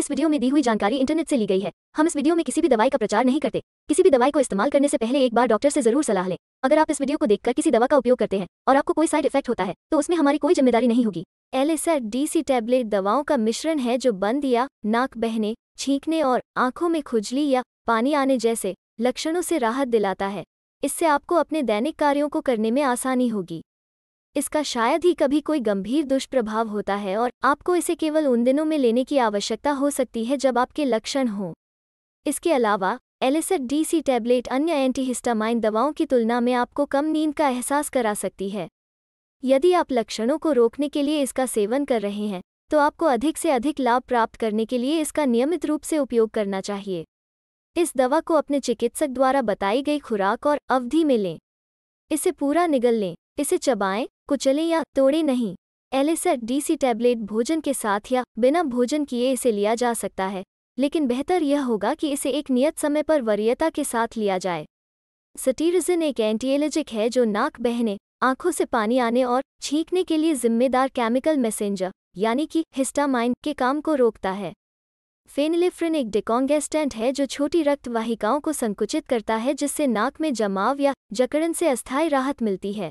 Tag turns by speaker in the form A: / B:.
A: इस वीडियो में दी हुई जानकारी इंटरनेट से ली गई है हम इस वीडियो में किसी भी दवाई का प्रचार नहीं करते किसी भी दवाई को इस्तेमाल करने से पहले एक बार डॉक्टर से जरूर सलाह लें अगर आप इस वीडियो को देखकर किसी दवा का उपयोग करते हैं और आपको कोई साइड इफेक्ट होता है तो उसमें हमारी कोई जिम्मेदारी नहीं होगी एलिसा डीसी टैबलेट दवाओं का मिश्रण है जो बंद या नाक बहने छींकने और आंखों में खुजली या पानी आने जैसे लक्षणों से राहत दिलाता है इससे आपको अपने दैनिक कार्यों को करने में आसानी होगी इसका शायद ही कभी कोई गंभीर दुष्प्रभाव होता है और आपको इसे केवल उन दिनों में लेने की आवश्यकता हो सकती है जब आपके लक्षण हों इसके अलावा एलिसट डीसी टैबलेट अन्य एंटीहिस्टामाइन दवाओं की तुलना में आपको कम नींद का एहसास करा सकती है यदि आप लक्षणों को रोकने के लिए इसका सेवन कर रहे हैं तो आपको अधिक से अधिक लाभ प्राप्त करने के लिए इसका नियमित रूप से उपयोग करना चाहिए इस दवा को अपने चिकित्सक द्वारा बताई गई खुराक और अवधि में लें इसे पूरा निगल लें इसे चबाएं कुचले या तोड़े नहीं एलिसर डीसी टैबलेट भोजन के साथ या बिना भोजन किए इसे लिया जा सकता है लेकिन बेहतर यह होगा कि इसे एक नियत समय पर वरीयता के साथ लिया जाए सटीरिजिन एक एंटीएलर्जिक है जो नाक बहने आंखों से पानी आने और छींकने के लिए जिम्मेदार केमिकल मैसेंजर यानी कि हिस्टामाइन के काम को रोकता है फेनिलिफ्रिन एक डिकॉन्गेस्टेंट है जो छोटी रक्त वाहिकाओं को संकुचित करता है जिससे नाक में जमाव या जकड़न से अस्थायी राहत मिलती है